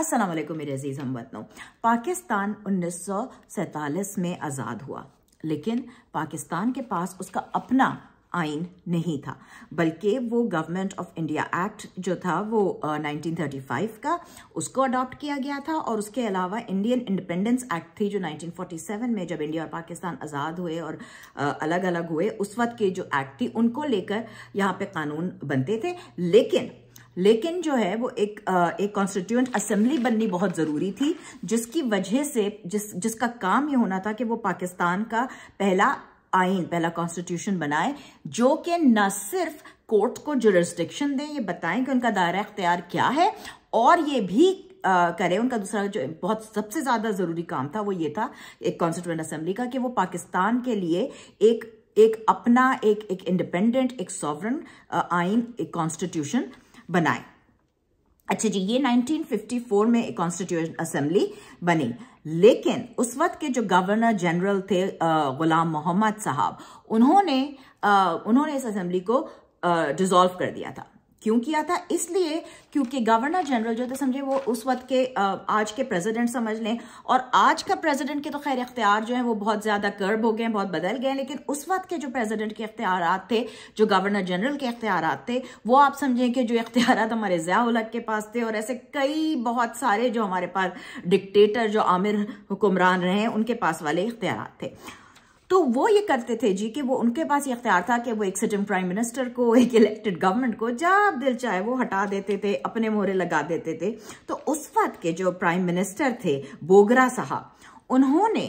अस्सलाम वालेकुम मेरे अजीज़ हम वतनों पाकिस्तान 1947 में आज़ाद हुआ लेकिन पाकिस्तान के पास उसका अपना आइन नहीं था बल्कि वो गवर्नमेंट ऑफ इंडिया एक्ट जो था वो uh, 1935 का उसको अडॉप्ट किया गया था और उसके अलावा इंडियन इंडिपेंडेंस एक्ट थी जो 1947 में जब इंडिया और पाकिस्तान आज़ाद हुए और uh, अलग अलग हुए उस वक्त के जो एक्ट थी उनको लेकर यहाँ पे कानून बनते थे लेकिन लेकिन जो है वो एक एक कॉन्स्टिट्यूंट असेंबली बननी बहुत ज़रूरी थी जिसकी वजह से जिस जिसका काम ये होना था कि वो पाकिस्तान का पहला आइन पहला कॉन्स्टिट्यूशन बनाए जो कि न सिर्फ कोर्ट को जुरिस्डिक्शन दें ये बताएं कि उनका दायरा अख्तियार क्या है और ये भी करें उनका दूसरा जो बहुत सबसे ज़्यादा ज़रूरी काम था वो ये था एक कॉन्स्टिट्यूंट असेंबली का कि वो पाकिस्तान के लिए एक एक अपना एक एक इंडिपेंडेंट एक सॉवरन आइन एक कॉन्स्टिट्यूशन बनाए अच्छा जी ये 1954 में एक कॉन्स्टिट्यूशन असेंबली बनी लेकिन उस वक्त के जो गवर्नर जनरल थे गुलाम मोहम्मद साहब उन्होंने उन्होंने इस असेंबली को डिजोल्व कर दिया था क्यों किया था इसलिए क्योंकि गवर्नर जनरल जो थे समझे वो उस वक्त के आज के प्रेसिडेंट समझ लें और आज का प्रेसिडेंट के तो खैर इख्तियार जो है वो बहुत ज़्यादा कर्ब हो गए बहुत बदल गए लेकिन उस वक्त के जो प्रेसिडेंट के इख्तियार थे जो गवर्नर जनरल के इख्तियार थे वो आप समझें कि जो इख्तियार हमारे ज़ियालक के पास थे और ऐसे कई बहुत सारे जो हमारे पास डिक्टेटर जो आमिर हुक्मरान रहे उनके पास वाले इख्तियार थे तो वो ये करते थे जी कि वो उनके पास ये अख्तियार था कि वो एक सिटिंग प्राइम मिनिस्टर को एक इलेक्टेड गवर्नमेंट को जब दिल चाहे वो हटा देते थे अपने मोहरे लगा देते थे तो उस वक्त के जो प्राइम मिनिस्टर थे बोगरा साहब उन्होंने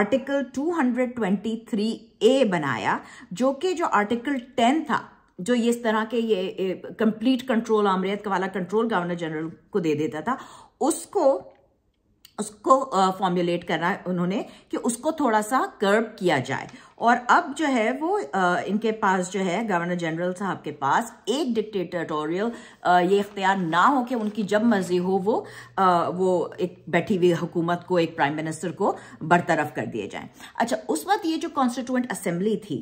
आर्टिकल 223 ए बनाया जो कि जो आर्टिकल 10 था जो ये इस तरह के ये कंप्लीट कंट्रोल का वाला कंट्रोल गवर्नर जनरल को दे देता था उसको उसको फॉर्मुलेट है उन्होंने कि उसको थोड़ा सा कर्ब किया जाए और अब जो है वो इनके पास जो है गवर्नर जनरल साहब के पास एक डिक्टेटोरियल ये इख्तियार ना हो कि उनकी जब मर्जी हो वो वो एक बैठी हुई हुकूमत को एक प्राइम मिनिस्टर को बरतरफ कर दिए जाएं अच्छा उस वक्त ये जो कॉन्स्टिट्यूंट असेंबली थी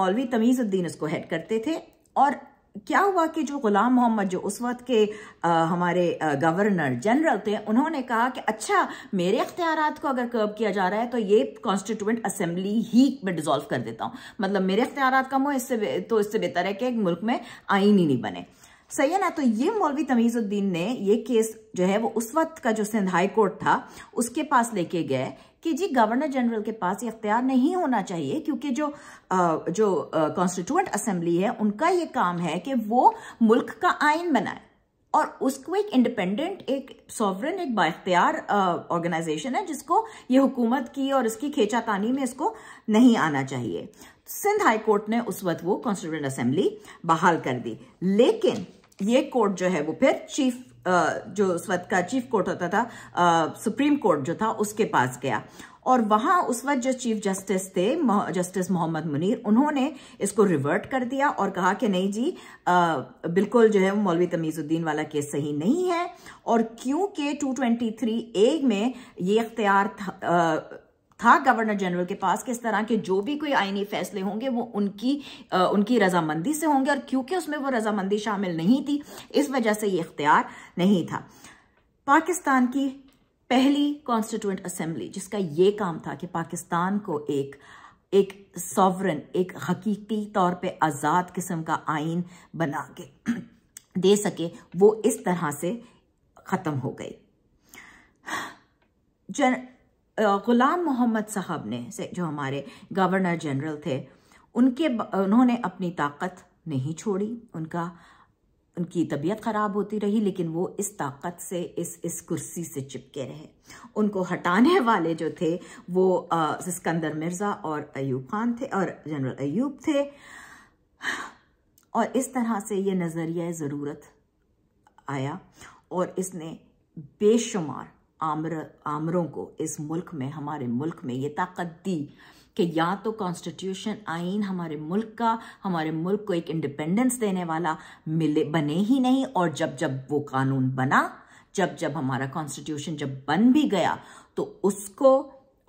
मौलवी तमीज़ुद्दीन इसको हेड करते थे और क्या हुआ कि जो गुलाम मोहम्मद जो उस वक्त के आ, हमारे गवर्नर जनरल थे उन्होंने कहा कि अच्छा मेरे अख्तियार को अगर कर्ब किया जा रहा है तो ये कॉन्स्टिट्यूंट असेंबली ही मैं डिजोल्व कर देता हूं मतलब मेरे अख्तियार कम हो इससे तो इससे बेहतर है कि मुल्क में आइन ही नहीं बने सही है ना तो ये मौलवी तमीज़ुद्दीन ने ये केस जो है वो उस वक्त का जो सिंध हाई कोर्ट था उसके पास लेके गए कि जी गवर्नर जनरल के पास ये अख्तियार नहीं होना चाहिए क्योंकि जो जो कॉन्स्टिट्यूंट असेंबली है उनका ये काम है कि वो मुल्क का आइन बनाए और उसको एक इंडिपेंडेंट एक सॉवरन एक बाख्तियार ऑर्गेनाइजेशन है जिसको ये हुकूमत की और इसकी खेचातानी में इसको नहीं आना चाहिए सिंध हाई कोर्ट ने उस वक्त वो कॉन्स्टिट्यूंट असेंबली बहाल कर दी लेकिन ये कोर्ट जो है वो फिर चीफ जो उस वक्त का चीफ कोर्ट होता था सुप्रीम कोर्ट जो था उसके पास गया और वहां उस वक्त जो चीफ जस्टिस थे जस्टिस मोहम्मद मुनीर उन्होंने इसको रिवर्ट कर दिया और कहा कि नहीं जी आ, बिल्कुल जो है मौलवी तमीज़ुद्दीन वाला केस सही नहीं है और क्योंकि 223 ए में ये इख्तियार था गवर्नर जनरल के पास कि इस तरह के जो भी कोई आईनी फैसले होंगे वो उनकी आ, उनकी रजामंदी से होंगे और क्योंकि उसमें वो रजामंदी शामिल नहीं थी इस वजह से ये इख्तियार नहीं था पाकिस्तान की पहली कॉन्स्टिट्यूंट असेंबली जिसका ये काम था कि पाकिस्तान को एक एक सॉवरन एक हकीकी तौर पे आज़ाद किस्म का आइन बना के दे सके वो इस तरह से ख़त्म हो गई जन ग़ुलाम मोहम्मद साहब ने से जो हमारे गवर्नर जनरल थे उनके उन्होंने अपनी ताकत नहीं छोड़ी उनका उनकी तबीयत ख़राब होती रही लेकिन वो इस ताकत से इस इस कुर्सी से चिपके रहे उनको हटाने वाले जो थे वो सिकंदर मिर्ज़ा और अयूब खान थे और जनरल अयूब थे और इस तरह से ये नज़रिया ज़रूरत आया और इसने बेशुमार आमर आमरों को इस मुल्क में हमारे मुल्क में ये ताकत दी कि या तो कॉन्स्टिट्यूशन आइन हमारे मुल्क का हमारे मुल्क को एक इंडिपेंडेंस देने वाला मिले बने ही नहीं और जब जब वो कानून बना जब जब हमारा कॉन्स्टिट्यूशन जब बन भी गया तो उसको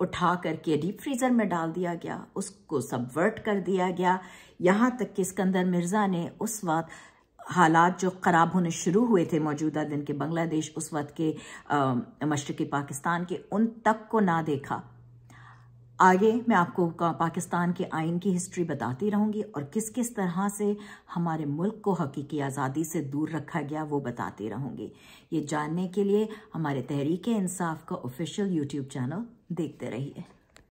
उठा करके डीप फ्रीज़र में डाल दिया गया उसको सबवर्ट कर दिया गया यहाँ तक कि सिकंदर मिर्ज़ा ने उस वक्त हालात जो ख़राब होने शुरू हुए थे मौजूदा दिन के बांग्लादेश उस वक्त के मशरक़ी पाकिस्तान के उन तक को ना देखा आगे मैं आपको पाकिस्तान के आइन की हिस्ट्री बताती रहूंगी और किस किस तरह से हमारे मुल्क को हकीकी आज़ादी से दूर रखा गया वो बताती रहूँगी ये जानने के लिए हमारे तहरीक इंसाफ का ऑफिशियल यूट्यूब चैनल देखते रहिए